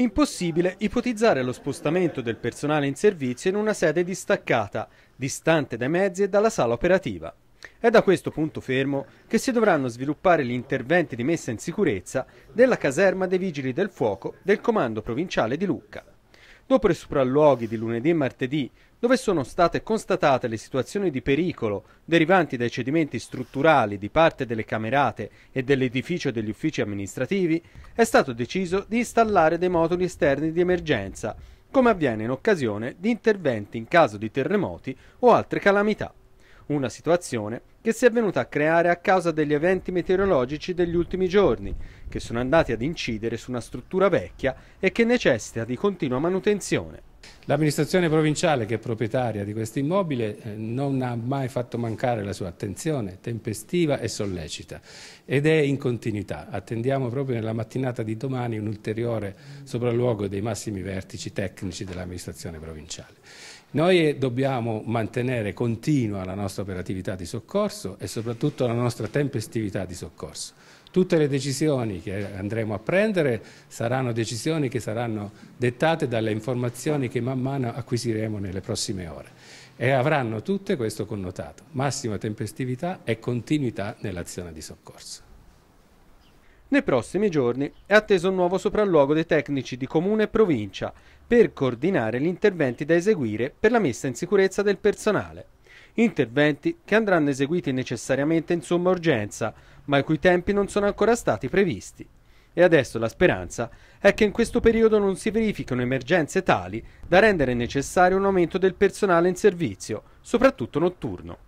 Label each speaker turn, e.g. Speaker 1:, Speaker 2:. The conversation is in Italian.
Speaker 1: Impossibile ipotizzare lo spostamento del personale in servizio in una sede distaccata, distante dai mezzi e dalla sala operativa. È da questo punto fermo che si dovranno sviluppare gli interventi di messa in sicurezza della caserma dei Vigili del Fuoco del Comando Provinciale di Lucca. Dopo i sopralluoghi di lunedì e martedì, dove sono state constatate le situazioni di pericolo derivanti dai cedimenti strutturali di parte delle camerate e dell'edificio degli uffici amministrativi, è stato deciso di installare dei moduli esterni di emergenza, come avviene in occasione di interventi in caso di terremoti o altre calamità una situazione che si è venuta a creare a causa degli eventi meteorologici degli ultimi giorni, che sono andati ad incidere su una struttura vecchia e che necessita di continua manutenzione. L'amministrazione provinciale, che è proprietaria
Speaker 2: di questo immobile, eh, non ha mai fatto mancare la sua attenzione tempestiva e sollecita ed è in continuità. Attendiamo proprio nella mattinata di domani un ulteriore sopralluogo dei massimi vertici tecnici dell'amministrazione provinciale. Noi eh, dobbiamo mantenere continua la nostra operatività di soccorso e soprattutto la nostra tempestività di soccorso. Tutte le decisioni che andremo a prendere saranno decisioni che saranno dettate dalle informazioni che man mano acquisiremo nelle prossime ore e avranno tutte questo connotato, massima tempestività e continuità nell'azione
Speaker 1: di soccorso. Nei prossimi giorni è atteso un nuovo sopralluogo dei tecnici di comune e provincia per coordinare gli interventi da eseguire per la messa in sicurezza del personale interventi che andranno eseguiti necessariamente in somma urgenza, ma i cui tempi non sono ancora stati previsti. E adesso la speranza è che in questo periodo non si verifichino emergenze tali da rendere necessario un aumento del personale in servizio, soprattutto notturno.